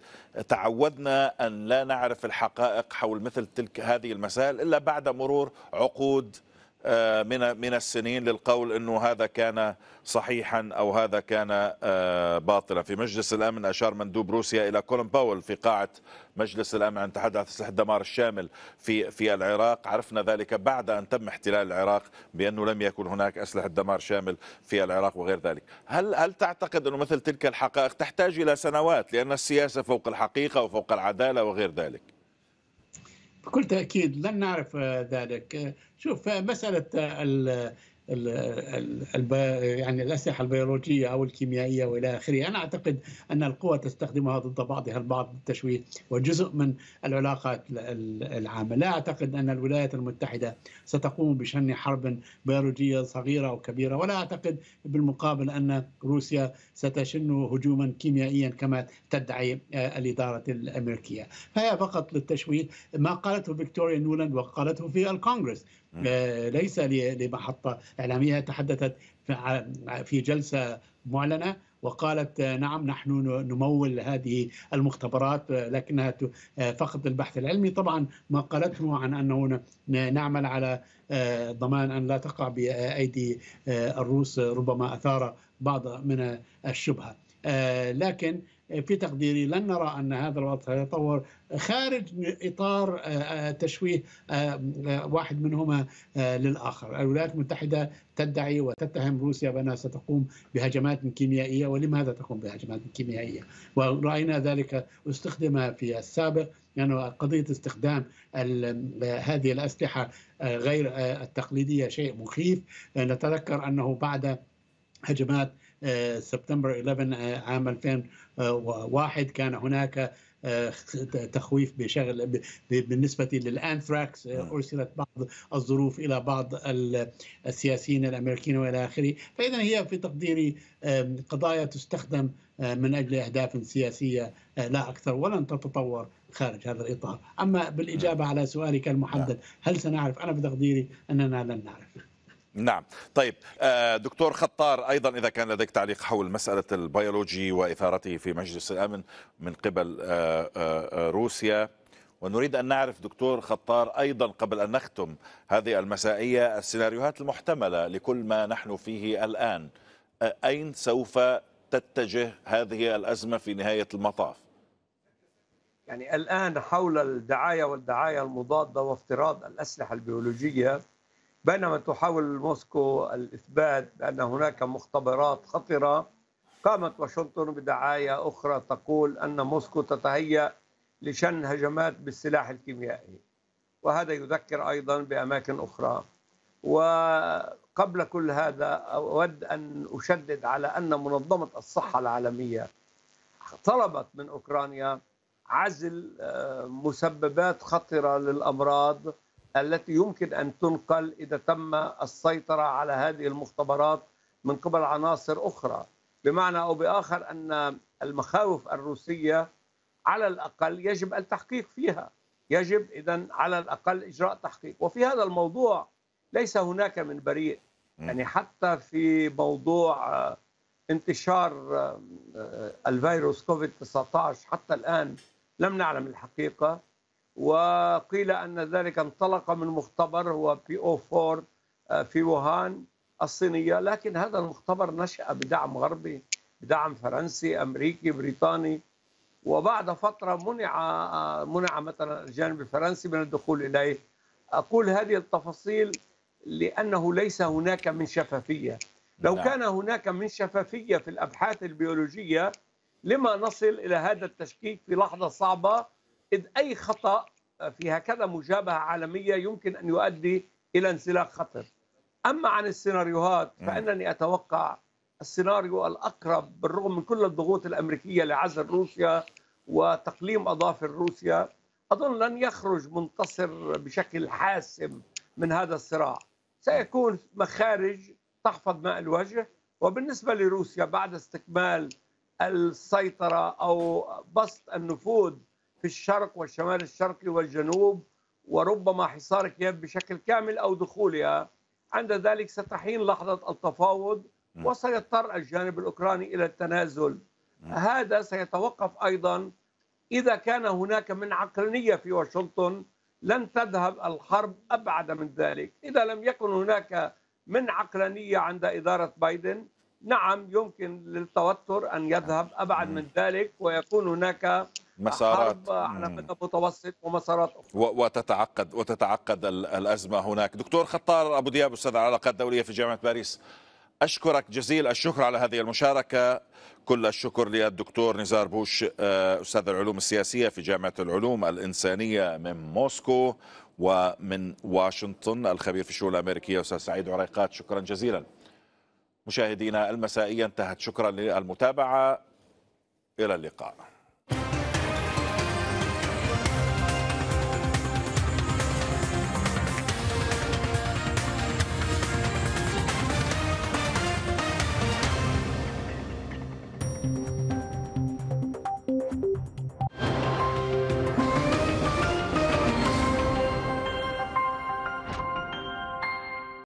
تعودنا ان لا نعرف الحقائق حول مثل تلك هذه المسائل الا بعد مرور عقود آه، من من السنين للقول انه هذا كان صحيحا او هذا كان آه، باطلا في مجلس الامن اشار مندوب روسيا الى كولن باول في قاعه مجلس الامن عن تحدث عن الدمار الشامل في في العراق عرفنا ذلك بعد ان تم احتلال العراق بانه لم يكن هناك اسلحه دمار شامل في العراق وغير ذلك هل هل تعتقد انه مثل تلك الحقائق تحتاج الى سنوات لان السياسه فوق الحقيقه وفوق العداله وغير ذلك بكل تاكيد لن نعرف آه، ذلك آه، شوف آه، مساله يعني الاسلحه البيولوجيه او الكيميائيه والى اخره، انا اعتقد ان القوى تستخدمها ضد بعضها البعض للتشويه وجزء من العلاقات العامه، لا اعتقد ان الولايات المتحده ستقوم بشن حرب بيولوجيه صغيره او كبيره، ولا اعتقد بالمقابل ان روسيا ستشن هجوما كيميائيا كما تدعي آه، الاداره الامريكيه، فهي فقط للتشويه ما قالته فيكتوريا نولاند وقالته في الكونغرس آه، ليس لمحطة إعلامية تحدثت في جلسة معلنة وقالت آه، نعم نحن نمول هذه المختبرات آه، لكنها فقط البحث العلمي طبعا ما قالته عن أنه نعمل على ضمان أن لا تقع بأيدي الروس ربما أثار بعض من الشبهة آه، لكن في تقديري لن نرى أن هذا الوضع يتطور خارج إطار آه، آه، تشويه واحد منهما للآخر الولايات المتحدة تدعي وتتهم روسيا بأنها ستقوم بهجمات كيميائية ولماذا تقوم بهجمات كيميائية ورأينا ذلك استخدم في السابق لأن يعني قضية استخدام هذه الأسلحة غير التقليدية شيء مخيف نتذكر أنه بعد هجمات سبتمبر 11 آه، عام 2001 آه، كان هناك آه، تخويف بشغل بالنسبة للأنثراكس نعم. أرسلت بعض الظروف إلى بعض السياسيين الأمريكيين وإلى آخره فإذا هي في تقديري قضايا تستخدم من أجل أهداف سياسية لا أكثر ولن تتطور خارج هذا الإطار أما بالإجابة نعم. على سؤالك المحدد نعم. هل سنعرف أنا بتقديري أننا لن نعرف نعم طيب آه، دكتور خطار أيضا إذا كان لديك تعليق حول مسألة البيولوجي وإثارته في مجلس الأمن من قبل آه، آه، روسيا ونريد أن نعرف دكتور خطار أيضا قبل أن نختم هذه المسائية السيناريوهات المحتملة لكل ما نحن فيه الآن أين سوف تتجه هذه الأزمة في نهاية المطاف يعني الآن حول الدعاية والدعاية المضادة وافتراض الأسلحة البيولوجية بينما تحاول موسكو الإثبات بأن هناك مختبرات خطرة قامت واشنطن بدعاية أخرى تقول أن موسكو تتهيأ لشن هجمات بالسلاح الكيميائي وهذا يذكر أيضا بأماكن أخرى وقبل كل هذا أود أن أشدد على أن منظمة الصحة العالمية طلبت من أوكرانيا عزل آه، مسببات خطرة للأمراض التي يمكن أن تنقل إذا تم السيطرة على هذه المختبرات من قبل عناصر أخرى بمعنى أو بآخر أن المخاوف الروسية على الأقل يجب التحقيق فيها يجب إذا على الأقل إجراء تحقيق وفي هذا الموضوع ليس هناك من بريء يعني حتى في موضوع آه، انتشار آه، آه، الفيروس كوفيد 19 حتى الآن لم نعلم الحقيقة وقيل أن ذلك انطلق من مختبر هو بي أو 4 في ووهان الصينية لكن هذا المختبر نشأ بدعم غربي بدعم فرنسي أمريكي بريطاني وبعد فترة منع آه، منع مثلا الجانب الفرنسي من الدخول إليه أقول هذه التفاصيل لأنه ليس هناك من شفافية لو نعم. كان هناك من شفافية في الأبحاث البيولوجية لما نصل إلى هذا التشكيك في لحظة صعبة إذ أي خطأ في هكذا مجابهة عالمية يمكن أن يؤدي إلى انزلاق خطر أما عن السيناريوهات فإنني أتوقع السيناريو الأقرب بالرغم من كل الضغوط الأمريكية لعزل روسيا وتقليم أظافر روسيا أظن لن يخرج منتصر بشكل حاسم من هذا الصراع سيكون مخارج تحفظ ماء الوجه وبالنسبة لروسيا بعد استكمال السيطرة أو بسط النفوذ في الشرق والشمال الشرقي والجنوب وربما حصار كييف بشكل كامل أو دخولها عند ذلك ستحين لحظة التفاوض وسيضطر الجانب الأوكراني إلى التنازل هذا سيتوقف أيضا إذا كان هناك من عقلانية في واشنطن لن تذهب الحرب أبعد من ذلك إذا لم يكن هناك من عقلانية عند إدارة بايدن نعم يمكن للتوتر أن يذهب أبعد من ذلك ويكون هناك مسارات حرب على متوسط ومسارات اخرى وتتعقد وتتعقد الازمه هناك دكتور خطار ابو دياب استاذ العلاقات الدوليه في جامعه باريس اشكرك جزيل الشكر على هذه المشاركه كل الشكر للدكتور نزار بوش آه، استاذ العلوم السياسيه في جامعه العلوم الانسانيه من موسكو ومن واشنطن الخبير في الشؤون الامريكيه استاذ سعيد عريقات شكرا جزيلا مشاهدينا المسائيه انتهت شكرا للمتابعه الى اللقاء